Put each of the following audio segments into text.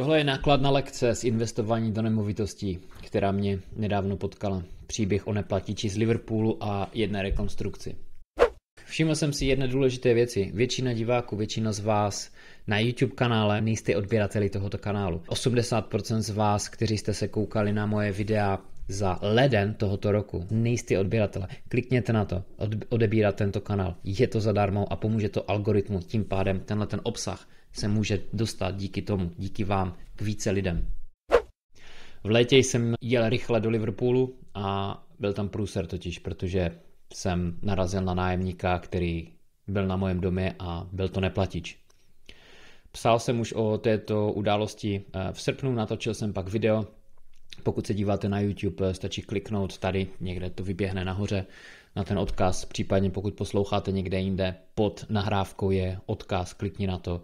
Tohle je nákladná lekce z investování do nemovitostí, která mě nedávno potkala. Příběh o neplatiči z Liverpoolu a jedné rekonstrukci. Všiml jsem si jedné důležité věci. Většina diváků, většina z vás na YouTube kanále nejste odběrateli tohoto kanálu. 80% z vás, kteří jste se koukali na moje videa za leden tohoto roku, nejste odběratele. Klikněte na to, odebírat tento kanál. Je to zadarmo a pomůže to algoritmu tím pádem tenhle ten obsah se může dostat díky tomu, díky vám, k více lidem. V létě jsem jel rychle do Liverpoolu a byl tam průser totiž, protože jsem narazil na nájemníka, který byl na mojem domě a byl to neplatič. Psal jsem už o této události eh, v srpnu, natočil jsem pak video. Pokud se díváte na YouTube, eh, stačí kliknout tady, někde to vyběhne nahoře na ten odkaz, případně pokud posloucháte někde jinde, pod nahrávkou je odkaz, klikni na to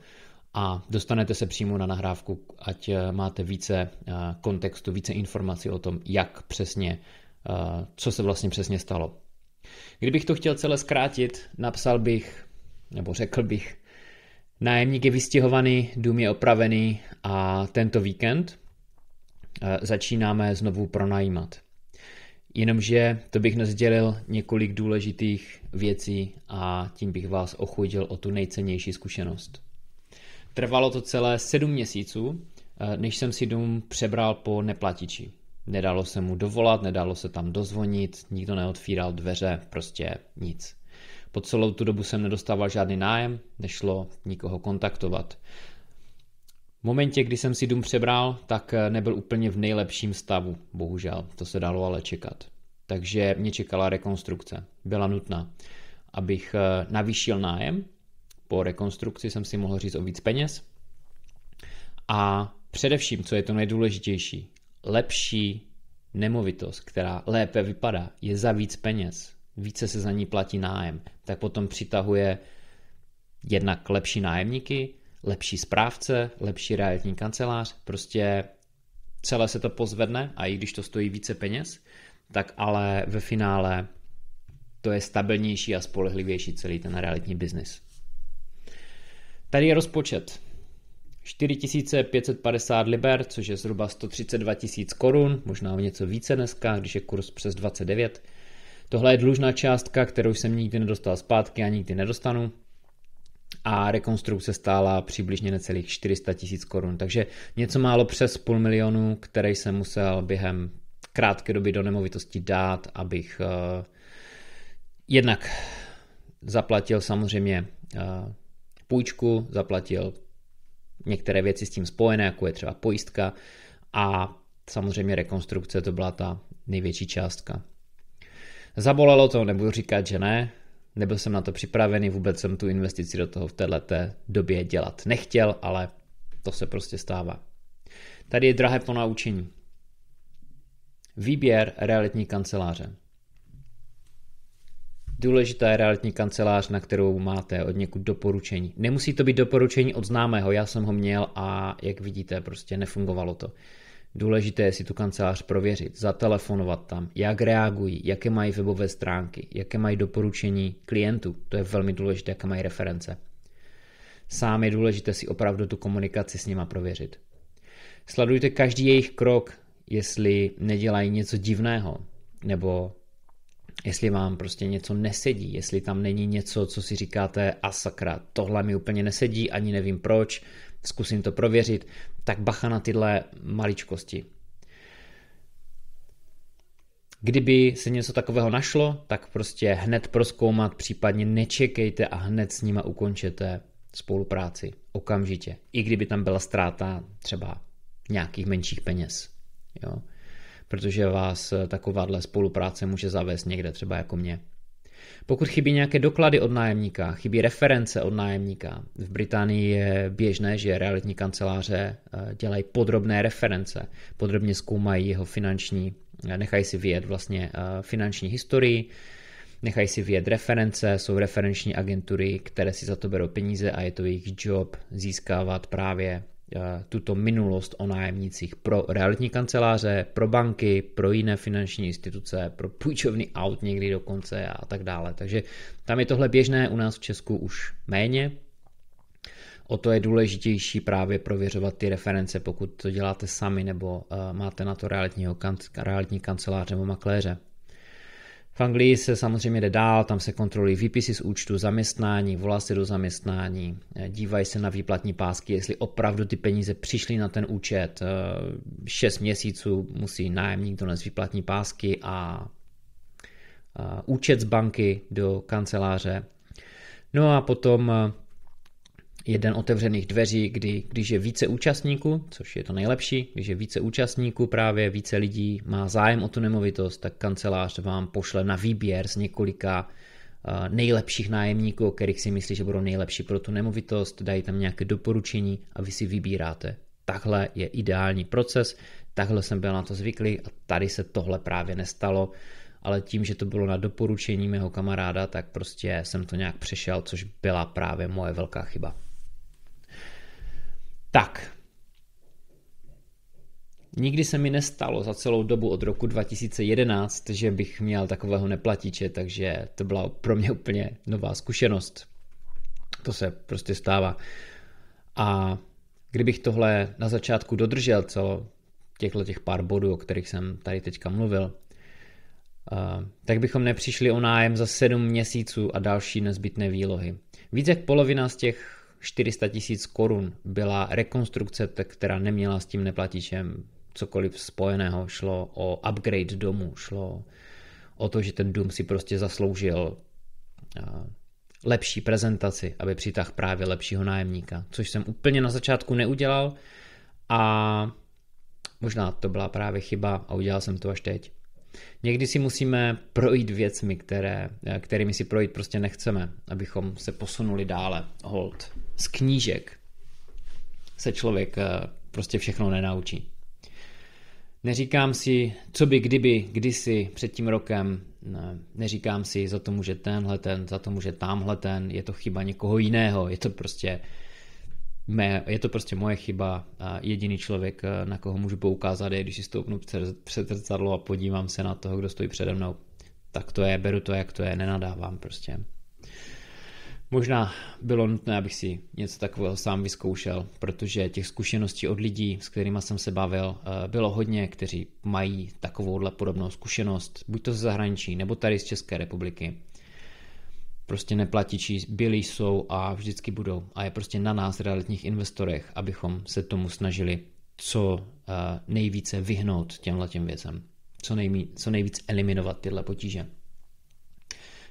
a dostanete se přímo na nahrávku, ať eh, máte více eh, kontextu, více informací o tom, jak přesně, eh, co se vlastně přesně stalo. Kdybych to chtěl celé zkrátit, napsal bych, nebo řekl bych, nájemník je vystěhovaný, dům je opravený a tento víkend začínáme znovu pronajímat. Jenomže to bych nezdělil několik důležitých věcí a tím bych vás ochudil o tu nejcennější zkušenost. Trvalo to celé sedm měsíců, eh, než jsem si dům přebral po neplatiči. Nedalo se mu dovolat, nedalo se tam dozvonit, nikdo neotvíral dveře, prostě nic. Po celou tu dobu jsem nedostával žádný nájem, nešlo nikoho kontaktovat. V momentě, kdy jsem si dům přebral, tak eh, nebyl úplně v nejlepším stavu, bohužel, to se dalo ale čekat. Takže mě čekala rekonstrukce, byla nutná, abych eh, navýšil nájem, po rekonstrukci jsem si mohl říct o víc peněz. A především, co je to nejdůležitější, lepší nemovitost, která lépe vypadá, je za víc peněz, více se za ní platí nájem, tak potom přitahuje jednak lepší nájemníky, lepší správce, lepší realitní kancelář, prostě celé se to pozvedne a i když to stojí více peněz, tak ale ve finále to je stabilnější a spolehlivější celý ten realitní biznis. Tady je rozpočet. 4550 liber, což je zhruba 132 tisíc korun, možná o něco více dneska, když je kurz přes 29. Tohle je dlužná částka, kterou jsem nikdy nedostal zpátky a nikdy nedostanu. A rekonstrukce stála přibližně necelých 400 tisíc korun, takže něco málo přes půl milionu, který jsem musel během krátké doby do nemovitosti dát, abych uh, jednak zaplatil samozřejmě uh, půjčku, zaplatil některé věci s tím spojené, jako je třeba pojistka a samozřejmě rekonstrukce to byla ta největší částka. Zabolelo to, nebudu říkat, že ne, nebyl jsem na to připravený, vůbec jsem tu investici do toho v této době dělat nechtěl, ale to se prostě stává. Tady je drahé ponaučení. Výběr realitní kanceláře. Důležitá je realitní kancelář, na kterou máte od někud doporučení. Nemusí to být doporučení od známého, já jsem ho měl a jak vidíte, prostě nefungovalo to. Důležité je si tu kancelář prověřit, zatelefonovat tam, jak reagují, jaké mají webové stránky, jaké mají doporučení klientů, to je velmi důležité, jaké mají reference. Sám je důležité si opravdu tu komunikaci s nima prověřit. Sledujte každý jejich krok, jestli nedělají něco divného, nebo jestli vám prostě něco nesedí, jestli tam není něco, co si říkáte a sakra, tohle mi úplně nesedí, ani nevím proč, zkusím to prověřit, tak bacha na tyhle maličkosti. Kdyby se něco takového našlo, tak prostě hned proskoumat, případně nečekejte a hned s nima ukončete spolupráci okamžitě, i kdyby tam byla ztráta třeba nějakých menších peněz. Jo? protože vás eh, takováhle spolupráce může zavést někde třeba jako mě. Pokud chybí nějaké doklady od nájemníka, chybí reference od nájemníka, v Británii je běžné, že realitní kanceláře eh, dělají podrobné reference, podrobně zkoumají jeho finanční, eh, nechají si vyjet vlastně finanční historii, nechají si vyjet reference, jsou referenční agentury, které si za to berou peníze a je to jejich job získávat právě Eh, tuto minulost o nájemnících pro realitní kanceláře, pro banky, pro jiné finanční instituce, pro půjčovny aut někdy dokonce a tak dále. Takže tam je tohle běžné, u nás v Česku už méně. O to je důležitější právě prověřovat ty reference, pokud to děláte sami nebo eh, máte na to realitního, realitní kancelář nebo makléře. V Anglii se samozřejmě jde dál, tam se kontrolují výpisy z účtu, zaměstnání, volá se do zaměstnání, eh, dívají se na výplatní pásky, jestli opravdu ty peníze přišly na ten účet. 6 eh, měsíců musí nájemník donést výplatní pásky a eh, účet z banky do kanceláře. No a potom jeden otevřených dveří, kdy, když je více účastníků, což je to nejlepší, když je více účastníků, právě více lidí má zájem o tu nemovitost, tak kancelář vám pošle na výběr z několika eh, nejlepších nájemníků, o kterých si myslí, že budou nejlepší pro tu nemovitost, dají tam nějaké doporučení a vy si vybíráte. Takhle je ideální proces, takhle jsem byl na to zvyklý a tady se tohle právě nestalo, ale tím, že to bylo na doporučení mého kamaráda, tak prostě jsem to nějak přešel, což byla právě moje velká chyba. Tak. Nikdy se mi nestalo za celou dobu od roku 2011, že bych měl takového neplatiče, takže to byla pro mě úplně nová zkušenost. To se prostě stává. A kdybych tohle na začátku dodržel, co těchto těch pár bodů, o kterých jsem tady teďka mluvil, eh, tak bychom nepřišli o nájem za 7 měsíců a další nezbytné výlohy. Více jak polovina z těch 400 tisíc korun byla rekonstrukce, která neměla s tím neplatičem cokoliv spojeného. Šlo o upgrade domu, šlo o to, že ten dům si prostě zasloužil lepší prezentaci, aby přitáhl právě lepšího nájemníka, což jsem úplně na začátku neudělal a možná to byla právě chyba a udělal jsem to až teď. Někdy si musíme projít věcmi, které, eh, kterými si projít prostě nechceme, abychom se posunuli dále. Hold. Z knížek se člověk eh, prostě všechno nenaučí. Neříkám si, co by kdyby, kdysi před tím rokem, ne, neříkám si, za to může tenhle ten, za to může tamhle ten, je to chyba někoho jiného, je to prostě mé, je to prostě moje chyba a jediný člověk, eh, na koho můžu poukázat, je, když si stoupnu před zrcadlo a podívám se na toho, kdo stojí přede mnou. Tak to je, beru to, jak to je, nenadávám prostě. Možná bylo nutné, abych si něco takového sám vyzkoušel, protože těch zkušeností od lidí, s kterými jsem se bavil, eh, bylo hodně, kteří mají takovouhle podobnou zkušenost, buď to ze zahraničí, nebo tady z České republiky prostě neplatičí byli, jsou a vždycky budou. A je prostě na nás, realitních investorech, abychom se tomu snažili co eh, nejvíce vyhnout těmhle těm věcem. Co, nejmí, co nejvíc eliminovat tyhle potíže.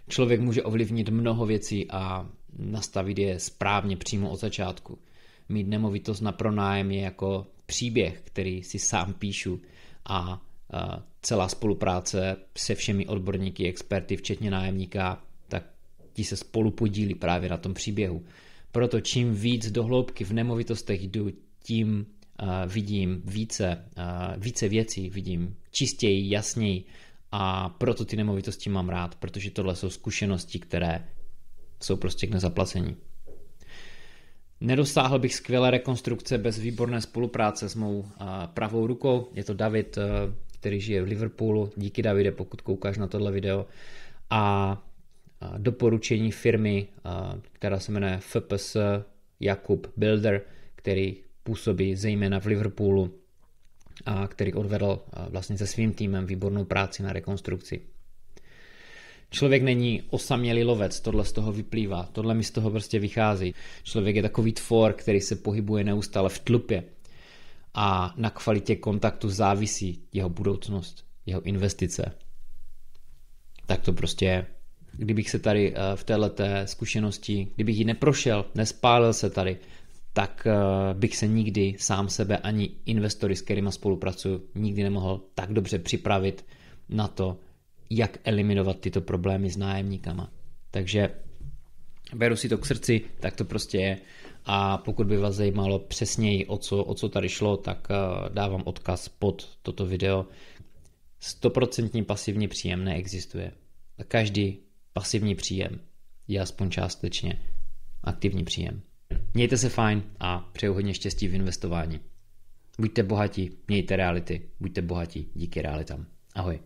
Člověk může ovlivnit mnoho věcí a nastavit je správně přímo od začátku. Mít nemovitost na pronájem je jako příběh, který si sám píšu a eh, celá spolupráce se všemi odborníky, experty, včetně nájemníka, ti se spolu podílí právě na tom příběhu. Proto čím víc do hloubky v nemovitostech jdu, tím uh, vidím více, uh, více věcí, vidím čistěji, jasněji a proto ty nemovitosti mám rád, protože tohle jsou zkušenosti, které jsou prostě k nezaplacení. Nedosáhl bych skvělé rekonstrukce bez výborné spolupráce s mou eh, pravou rukou. Je to David, který žije v Liverpoolu. Díky Davide, pokud koukáš na tohle video. A doporučení firmy, která se jmenuje FPS Jakub Builder, který působí zejména v Liverpoolu a který odvedl vlastně se svým týmem výbornou práci na rekonstrukci. Člověk není osamělý lovec, tohle z toho vyplývá, tohle mi z toho prostě vychází. Člověk je takový tvor, který se pohybuje neustále v tlupě a na kvalitě kontaktu závisí jeho budoucnost, jeho investice. Tak to prostě je kdybych se tady eh, v této zkušenosti, kdybych ji neprošel, nespálil se tady, tak eh, bych se nikdy sám sebe ani investory, s kterými spolupracuju, nikdy nemohl tak dobře připravit na to, jak eliminovat tyto problémy s nájemníkama. Takže beru si to k srdci, tak to prostě je. A pokud by vás zajímalo přesněji, o co, o co tady šlo, tak eh, dávám odkaz pod toto video. 100% pasivní příjem neexistuje. Každý pasivní příjem je aspoň částečně aktivní příjem. Mějte se fajn a přeju hodně štěstí v investování. Buďte bohatí, mějte reality, buďte bohatí díky realitám. Ahoj.